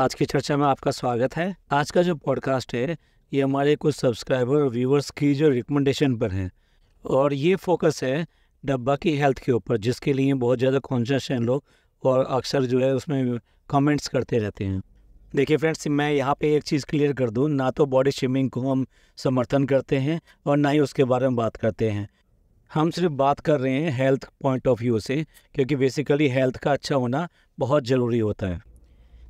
आज की चर्चा में आपका स्वागत है आज का जो पॉडकास्ट है ये हमारे कुछ सब्सक्राइबर और व्यूवर्स की जो रिकमेंडेशन पर है और ये फोकस है डब्बा की हेल्थ के ऊपर जिसके लिए बहुत ज़्यादा कॉन्शियस हैं लोग और अक्सर जो है उसमें कमेंट्स करते रहते हैं देखिए फ्रेंड्स मैं यहाँ पे एक चीज़ क्लियर कर दूँ ना तो बॉडी शेमिंग को हम समर्थन करते हैं और ना ही उसके बारे में बात करते हैं हम सिर्फ बात कर रहे हैं हेल्थ पॉइंट ऑफ व्यू से क्योंकि बेसिकली हेल्थ का अच्छा होना बहुत ज़रूरी होता है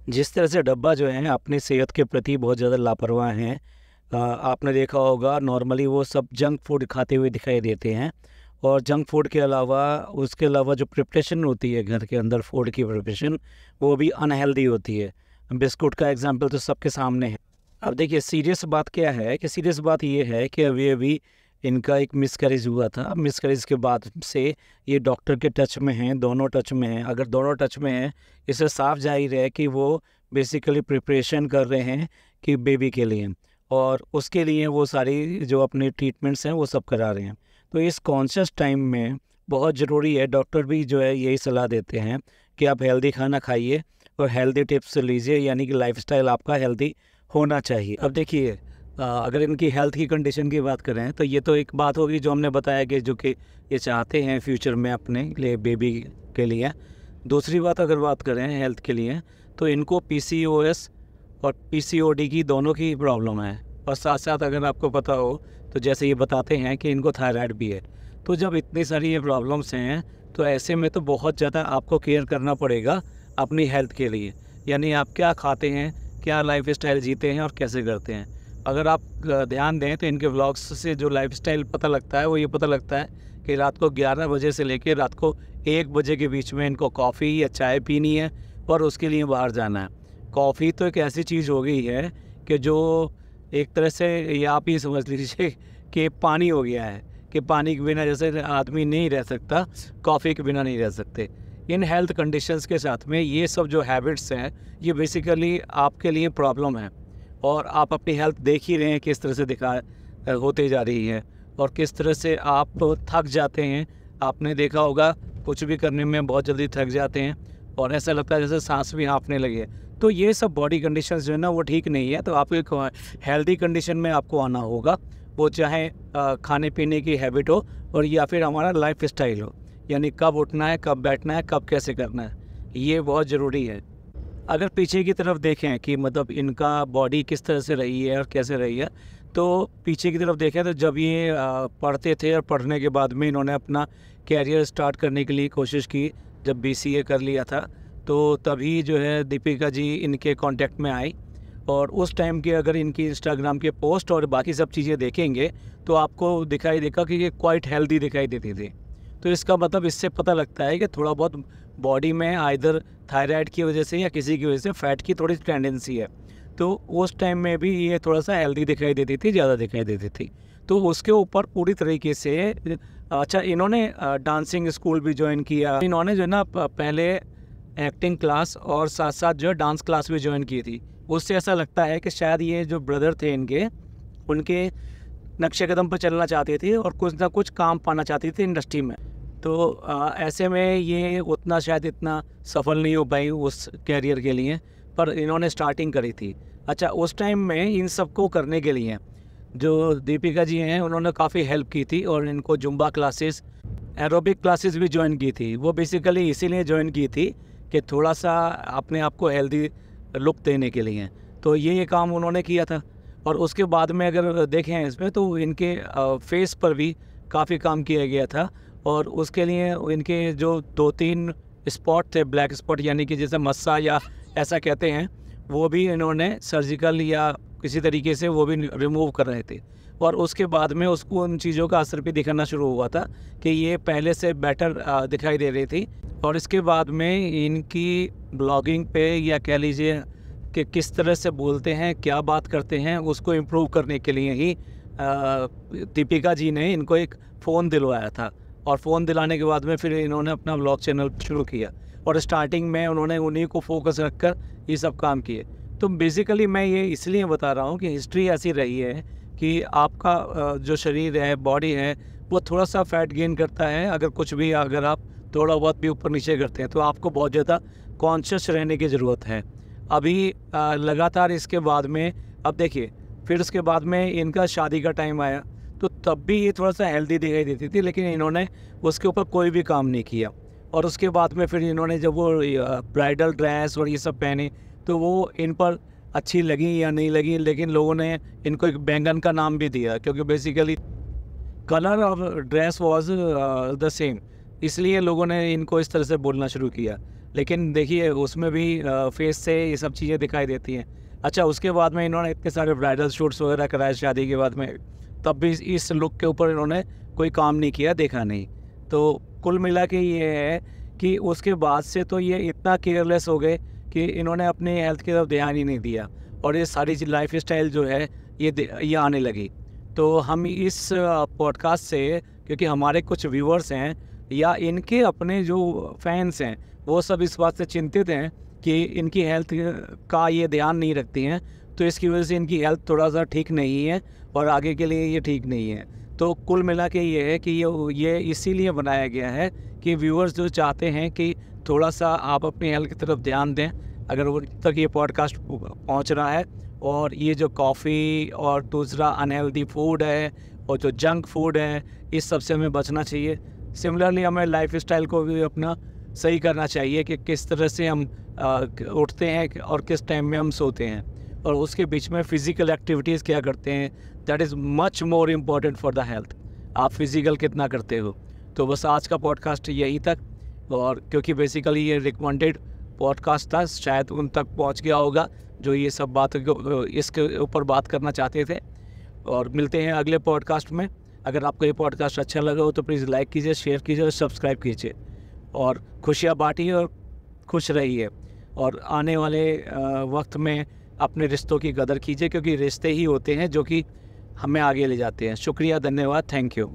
जिस तरह से डब्बा जो है अपनी सेहत के प्रति बहुत ज़्यादा लापरवाह हैं आपने देखा होगा नॉर्मली वो सब जंक फूड खाते हुए दिखाई देते हैं और जंक फूड के अलावा उसके अलावा जो प्रिपरेशन होती है घर के अंदर फूड की प्रिपरेशन वो भी अनहेल्दी होती है बिस्कुट का एग्जाम्पल तो सबके सामने है अब देखिए सीरियस बात क्या है कि सीरियस बात ये है कि अभी अभी इनका एक मिसकरेज हुआ था मिसकरेज के बाद से ये डॉक्टर के टच में हैं दोनों टच में हैं अगर दोनों टच में हैं इसे साफ जाहिर है कि वो बेसिकली प्रिपरेशन कर रहे हैं कि बेबी के लिए और उसके लिए वो सारी जो अपने ट्रीटमेंट्स हैं वो सब करा रहे हैं तो इस कॉन्शियस टाइम में बहुत ज़रूरी है डॉक्टर भी जो है यही सलाह देते हैं कि आप हेल्दी खाना खाइए और हेल्दी टिप्स लीजिए यानी कि लाइफस्टाइल आपका हेल्दी होना चाहिए अब देखिए अगर इनकी हेल्थ की कंडीशन की बात करें तो ये तो एक बात होगी जो हमने बताया कि जो कि ये चाहते हैं फ्यूचर में अपने लिए बेबी के लिए दूसरी बात अगर बात करें हेल्थ के लिए तो इनको पी और पी की दोनों की प्रॉब्लम है और साथ साथ अगर आपको पता हो तो जैसे ये बताते हैं कि इनको थायराइड भी है तो जब इतनी सारी ये प्रॉब्लम्स हैं तो ऐसे में तो बहुत ज़्यादा आपको केयर करना पड़ेगा अपनी हेल्थ के लिए यानी आप क्या खाते हैं क्या लाइफ स्टाइल जीते हैं और कैसे करते हैं अगर आप ध्यान दें तो इनके व्लॉग्स से जो लाइफस्टाइल पता लगता है वो ये पता लगता है कि रात को 11 बजे से लेकर रात को एक बजे के बीच में इनको कॉफ़ी या चाय पीनी है और उसके लिए बाहर जाना है कॉफ़ी तो एक ऐसी चीज़ हो गई है कि जो एक तरह से ये आप ही समझ लीजिए कि पानी हो गया है कि पानी के बिना जैसे आदमी नहीं रह सकता कॉफ़ी के बिना नहीं रह सकते इन हेल्थ कंडीशंस के साथ में ये सब जो हैबिट्स हैं ये बेसिकली आपके लिए प्रॉब्लम है और आप अपनी हेल्थ देख ही रहे हैं किस तरह से दिखा होते जा रही है और किस तरह से आप थक जाते हैं आपने देखा होगा कुछ भी करने में बहुत जल्दी थक जाते हैं और ऐसा लगता है जैसे सांस भी हाँफने लगे तो ये सब बॉडी कंडीशन जो है ना वो ठीक नहीं है तो आपको हेल्दी कंडीशन में आपको आना होगा वो चाहे खाने पीने की हैबिट हो और या फिर हमारा लाइफ स्टाइल हो यानी कब उठना है कब बैठना है कब कैसे करना है ये बहुत ज़रूरी है अगर पीछे की तरफ देखें कि मतलब इनका बॉडी किस तरह से रही है और कैसे रही है तो पीछे की तरफ देखें तो जब ये पढ़ते थे और पढ़ने के बाद में इन्होंने अपना कैरियर स्टार्ट करने के लिए कोशिश की जब बी कर लिया था तो तभी जो है दीपिका जी इनके कॉन्टेक्ट में आई और उस टाइम के अगर इनकी इंस्टाग्राम के पोस्ट और बाकी सब चीज़ें देखेंगे तो आपको दिखाई देगा कि ये क्वाइट हेल्दी दिखाई देती थी तो इसका मतलब इससे पता लगता है कि थोड़ा बहुत बॉडी में आइधर थायराइड की वजह से या किसी की वजह से फैट की थोड़ी टेंडेंसी है तो उस टाइम में भी ये थोड़ा सा हेल्दी दिखाई देती थी ज़्यादा दिखाई देती थी तो उसके ऊपर पूरी तरीके से अच्छा इन्होंने डांसिंग स्कूल भी ज्वाइन किया इन्होंने जो है ना पहले एक्टिंग क्लास और साथ साथ जो है डांस क्लास भी ज्वाइन की थी उससे ऐसा लगता है कि शायद ये जो ब्रदर थे इनके उनके नक्शे कदम पर चलना चाहते थे और कुछ ना कुछ काम पाना चाहती थी इंडस्ट्री में तो आ, ऐसे में ये उतना शायद इतना सफल नहीं हो पाई उस कैरियर के लिए पर इन्होंने स्टार्टिंग करी थी अच्छा उस टाइम में इन सबको करने के लिए जो दीपिका जी हैं उन्होंने काफ़ी हेल्प की थी और इनको जुम्बा क्लासेस एरोबिक क्लासेस भी ज्वाइन की थी वो बेसिकली इसीलिए ज्वाइन की थी कि थोड़ा सा अपने आप को हेल्दी लुक देने के लिए तो ये ये काम उन्होंने किया था और उसके बाद में अगर देखें इसमें तो इनके फेस पर भी काफ़ी काम किया गया था और उसके लिए इनके जो दो तीन स्पॉट थे ब्लैक स्पॉट यानी कि जैसे मस्सा या ऐसा कहते हैं वो भी इन्होंने सर्जिकल या किसी तरीके से वो भी रिमूव कर रहे थे और उसके बाद में उसको उन चीज़ों का असर भी दिखाना शुरू हुआ था कि ये पहले से बेटर दिखाई दे रही थी और इसके बाद में इनकी ब्लॉगिंग पे या कह लीजिए कि किस तरह से बोलते हैं क्या बात करते हैं उसको इम्प्रूव करने के लिए ही दीपिका जी ने इनको एक फ़ोन दिलवाया था और फ़ोन दिलाने के बाद में फिर इन्होंने अपना ब्लॉग चैनल शुरू किया और स्टार्टिंग में उन्होंने उन्हीं को फोकस रख कर ये सब काम किए तो बेसिकली मैं ये इसलिए बता रहा हूँ कि हिस्ट्री ऐसी रही है कि आपका जो शरीर है बॉडी है वो थोड़ा सा फैट गेन करता है अगर कुछ भी अगर आप थोड़ा बहुत भी ऊपर नीचे करते हैं तो आपको बहुत ज़्यादा कॉन्शियस रहने की ज़रूरत है अभी लगातार इसके बाद में अब देखिए फिर उसके बाद में इनका शादी का टाइम आया तो तब भी ये थोड़ा सा हेल्दी दिखाई देती थी लेकिन इन्होंने उसके ऊपर कोई भी काम नहीं किया और उसके बाद में फिर इन्होंने जब वो ब्राइडल ड्रेस और ये सब पहने तो वो इन पर अच्छी लगी या नहीं लगी लेकिन लोगों ने इनको एक बैंगन का नाम भी दिया क्योंकि basically colour of dress was the same इसलिए लोगों ने इनको इस तरह से बोलना शुरू किया लेकिन देखिए उसमें भी फेस से ये सब चीज़ें दिखाई देती हैं अच्छा उसके बाद में इन्होंने इतने सारे ब्राइडल शूट्स वगैरह कराए शादी के बाद में तब भी इस लुक के ऊपर इन्होंने कोई काम नहीं किया देखा नहीं तो कुल मिला के ये है कि उसके बाद से तो ये इतना केयरलेस हो गए कि इन्होंने अपने हेल्थ की तरफ ध्यान ही नहीं दिया और ये सारी लाइफ स्टाइल जो है ये ये आने लगी तो हम इस पॉडकास्ट से क्योंकि हमारे कुछ व्यूअर्स हैं या इनके अपने जो फैंस हैं वो सब इस बात से चिंतित हैं कि इनकी हेल्थ का ये ध्यान नहीं रखती हैं तो इसकी वजह से इनकी हेल्थ थोड़ा सा ठीक नहीं है और आगे के लिए ये ठीक नहीं है तो कुल मिला के ये है कि ये ये इसीलिए बनाया गया है कि व्यूअर्स जो चाहते हैं कि थोड़ा सा आप अपनी हेल्थ की तरफ ध्यान दें अगर उन तक ये पॉडकास्ट पहुंच रहा है और ये जो कॉफ़ी और दूसरा अनहेल्दी फूड है और जो जंक फूड है इस सब से हमें बचना चाहिए सिमिलरली हमें लाइफ स्टाइल को भी अपना सही करना चाहिए कि किस तरह से हम उठते हैं और किस टाइम में हम सोते हैं और उसके बीच में फिज़िकल एक्टिविटीज़ क्या करते हैं that is much more important for the health आप फिज़िकल कितना करते हो तो बस आज का पॉडकास्ट यहीं तक और क्योंकि बेसिकली ये रिकमेंडेड पॉडकास्ट था शायद उन तक पहुंच गया होगा जो ये सब बात इसके ऊपर बात करना चाहते थे और मिलते हैं अगले पॉडकास्ट में अगर आपको ये पॉडकास्ट अच्छा लगा हो तो प्लीज़ लाइक कीजिए शेयर कीजिए और सब्सक्राइब कीजिए और खुशियाँ बांटिए और खुश रहिए और आने वाले वक्त में अपने रिश्तों की कदर कीजिए क्योंकि रिश्ते ही होते हैं जो कि हमें आगे ले जाते हैं शुक्रिया धन्यवाद थैंक यू